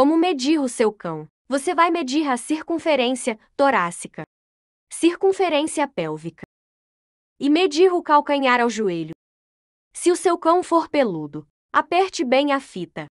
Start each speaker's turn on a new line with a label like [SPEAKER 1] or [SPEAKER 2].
[SPEAKER 1] Como medir o seu cão? Você vai medir a circunferência torácica, circunferência pélvica e medir o calcanhar ao joelho. Se o seu cão for peludo, aperte bem a fita.